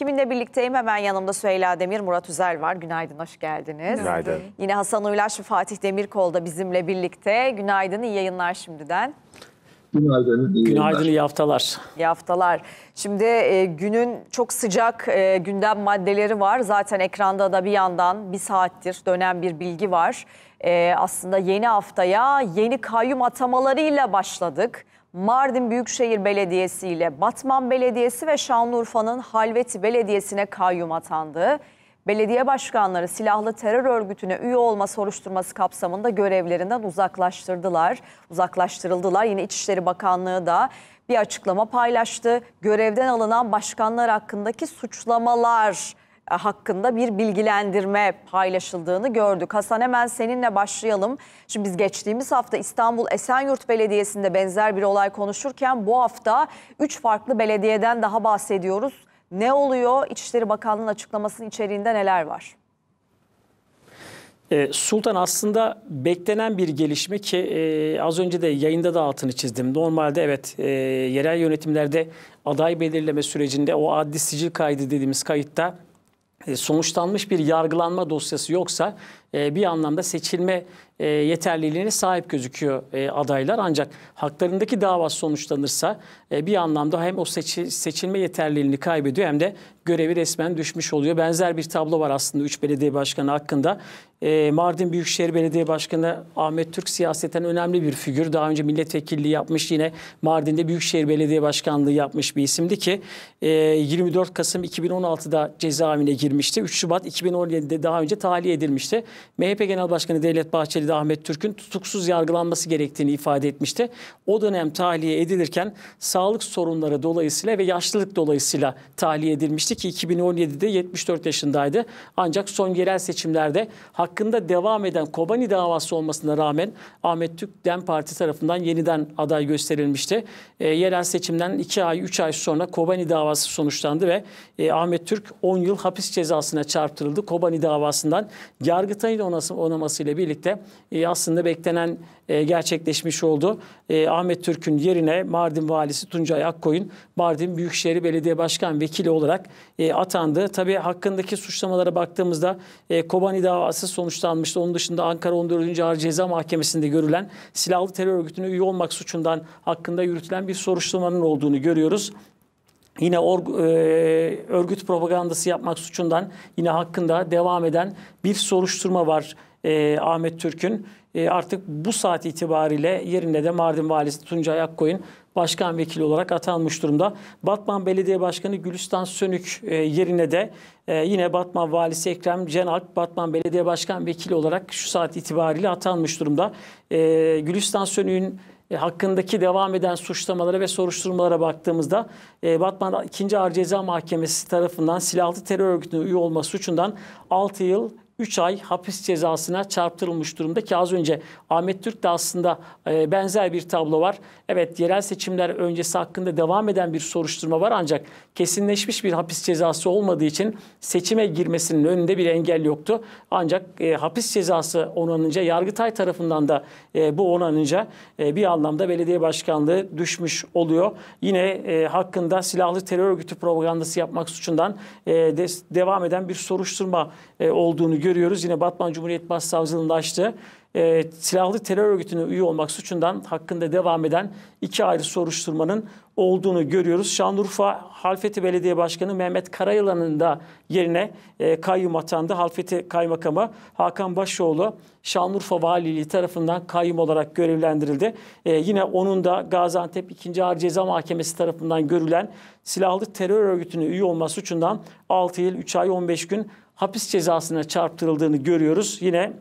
Kiminle birlikteyim? Hemen yanımda Süheyla Demir, Murat Üzel var. Günaydın, hoş geldiniz. Günaydın. Yine Hasan Uylaş ve Fatih Demirkol da bizimle birlikte. Günaydın, iyi yayınlar şimdiden. Günaydın. Iyi Günaydın, iyi haftalar. İyi haftalar. Şimdi e, günün çok sıcak e, gündem maddeleri var. Zaten ekranda da bir yandan bir saattir dönen bir bilgi var. E, aslında yeni haftaya yeni kayyum atamalarıyla başladık. Mardin Büyükşehir Belediyesi ile Batman Belediyesi ve Şanlıurfa'nın Halveti Belediyesi'ne kayyum atandı. Belediye başkanları silahlı terör örgütüne üye olma soruşturması kapsamında görevlerinden uzaklaştırdılar. Uzaklaştırıldılar. Yine İçişleri Bakanlığı da bir açıklama paylaştı. Görevden alınan başkanlar hakkındaki suçlamalar hakkında bir bilgilendirme paylaşıldığını gördük. Hasan hemen seninle başlayalım. Şimdi biz geçtiğimiz hafta İstanbul Esenyurt Belediyesi'nde benzer bir olay konuşurken bu hafta 3 farklı belediyeden daha bahsediyoruz. Ne oluyor? İçişleri Bakanlığı'nın açıklamasının içeriğinde neler var? Ee, Sultan aslında beklenen bir gelişme ki e, az önce de yayında da altını çizdim. Normalde evet e, yerel yönetimlerde aday belirleme sürecinde o adli sicil kaydı dediğimiz kayıtta e, sonuçlanmış bir yargılanma dosyası yoksa e, bir anlamda seçilme e, yeterliliğine sahip gözüküyor e, adaylar. Ancak haklarındaki dava sonuçlanırsa bir anlamda hem o seçilme yeterliliğini kaybediyor hem de görevi resmen düşmüş oluyor. Benzer bir tablo var aslında 3 belediye başkanı hakkında. Mardin Büyükşehir Belediye Başkanı Ahmet Türk siyaseten önemli bir figür. Daha önce milletvekilliği yapmış yine Mardin'de Büyükşehir Belediye Başkanlığı yapmış bir isimdi ki 24 Kasım 2016'da cezaevine girmişti. 3 Şubat 2017'de daha önce tahliye edilmişti. MHP Genel Başkanı Devlet Bahçeli de Ahmet Türk'ün tutuksuz yargılanması gerektiğini ifade etmişti. O dönem tahliye edilirken sağlık sorunları dolayısıyla ve yaşlılık dolayısıyla tahliye edilmişti ki 2017'de 74 yaşındaydı. Ancak son yerel seçimlerde hakkında devam eden Kobani davası olmasına rağmen Ahmet Türk Dem Parti tarafından yeniden aday gösterilmişti. E, yerel seçimden 2 ay 3 ay sonra Kobani davası sonuçlandı ve e, Ahmet Türk 10 yıl hapis cezasına çarptırıldı. Kobani davasından Yargıtay sayıda onaması ile birlikte e, aslında beklenen e, gerçekleşmiş oldu. E, Ahmet Türk'ün yerine Mardin Valisi Tuncay Akkoyun, Mardin Büyükşehir Belediye Başkan Vekili olarak e, atandı. Tabii hakkındaki suçlamalara baktığımızda e, Kobani davası sonuçlanmıştı. Onun dışında Ankara 14. Ağır Ceza Mahkemesi'nde görülen silahlı terör örgütüne üye olmak suçundan hakkında yürütülen bir soruşturmanın olduğunu görüyoruz yine or, e, örgüt propagandası yapmak suçundan yine hakkında devam eden bir soruşturma var e, Ahmet Türk'ün. E, artık bu saat itibariyle yerine de Mardin Valisi Tuncay Akkoyun başkan vekili olarak atanmış durumda. Batman Belediye Başkanı Gülistan Sönük e, yerine de e, yine Batman Valisi Ekrem Cenalp Batman Belediye Başkan Vekili olarak şu saat itibariyle atanmış durumda. E, Gülistan Sönük'ün e, hakkındaki devam eden suçlamalara ve soruşturmalara baktığımızda e, Batman 2. Ağır Ceza Mahkemesi tarafından silahlı terör örgütüne üye olma suçundan 6 yıl 3 ay hapis cezasına çarptırılmış durumda ki az önce Ahmet Türk de aslında e, benzer bir tablo var. Evet yerel seçimler öncesi hakkında devam eden bir soruşturma var ancak kesinleşmiş bir hapis cezası olmadığı için seçime girmesinin önünde bir engel yoktu. Ancak e, hapis cezası onanınca Yargıtay tarafından da e, bu onanınca e, bir anlamda belediye başkanlığı düşmüş oluyor. Yine e, hakkında silahlı terör örgütü propagandası yapmak suçundan e, de, devam eden bir soruşturma e, olduğunu görüyoruz görüyoruz. Yine Batman Cumhuriyet Başsavcılığında açtı e, silahlı terör örgütüne üye olmak suçundan hakkında devam eden iki ayrı soruşturmanın olduğunu görüyoruz. Şanlıurfa Halfeti Belediye Başkanı Mehmet Karayılan'ın da yerine e, kayyum atandı. Halfeti Kaymakamı Hakan Başoğlu Şanlıurfa Valiliği tarafından kayyum olarak görevlendirildi. E, yine onun da Gaziantep 2. Ağır Ceza Mahkemesi tarafından görülen silahlı terör örgütüne üye olma suçundan 6 yıl 3 ay 15 gün hapis cezasına çarptırıldığını görüyoruz. Yine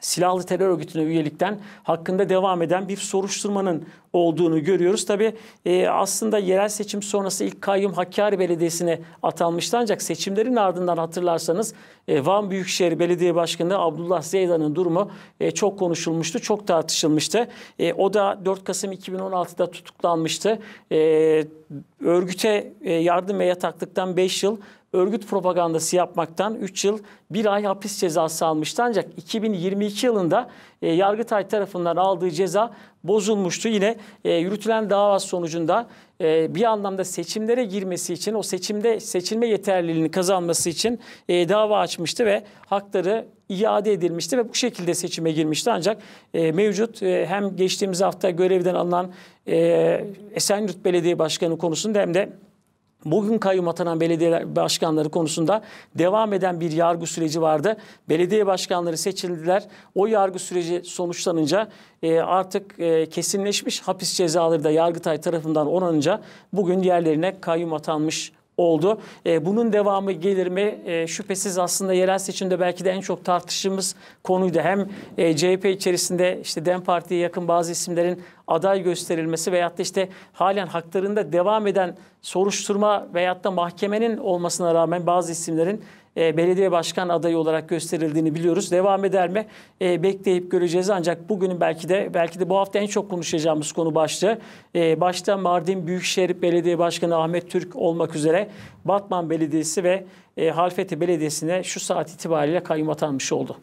silahlı terör örgütüne üyelikten hakkında devam eden bir soruşturmanın olduğunu görüyoruz. Tabi e, aslında yerel seçim sonrası ilk kayyum Hakkari Belediyesi'ne atanmıştı ancak seçimlerin ardından hatırlarsanız e, Van Büyükşehir Belediye Başkanı Abdullah Zeydan'ın durumu e, çok konuşulmuştu, çok tartışılmıştı. E, o da 4 Kasım 2016'da tutuklanmıştı. E, örgüte e, yardım ve yataklıktan 5 yıl, örgüt propagandası yapmaktan 3 yıl 1 ay hapis cezası almıştı. Ancak 2022 yılında e, Yargıtay tarafından aldığı ceza bozulmuştu. Yine e, yürütülen dava sonucunda e, bir anlamda seçimlere girmesi için o seçimde seçilme yeterliliğini kazanması için e, dava açmıştı ve hakları iade edilmişti ve bu şekilde seçime girmişti. Ancak e, mevcut e, hem geçtiğimiz hafta görevden alınan e, Esenyurt Belediye Başkanı konusunda hem de bugün kayyum atanan belediye başkanları konusunda devam eden bir yargı süreci vardı. Belediye başkanları seçildiler. O yargı süreci sonuçlanınca e, artık e, kesinleşmiş hapis cezaları da Yargıtay tarafından onanınca bugün yerlerine kayyum atanmış oldu. E, bunun devamı gelir mi? E, şüphesiz aslında yerel seçimde belki de en çok tartıştığımız konuydu. Hem e, CHP içerisinde işte DEM Parti'ye yakın bazı isimlerin aday gösterilmesi veyahut da işte halen haklarında devam eden soruşturma veyahut da mahkemenin olmasına rağmen bazı isimlerin e, belediye başkan adayı olarak gösterildiğini biliyoruz. Devam eder mi? E, bekleyip göreceğiz ancak bugünün belki de belki de bu hafta en çok konuşacağımız konu başlığı. E, başta Mardin Büyükşehir Belediye Başkanı Ahmet Türk olmak üzere Batman Belediyesi ve e, Halfeti Belediyesi'ne şu saat itibariyle kayyum atanmış oldu.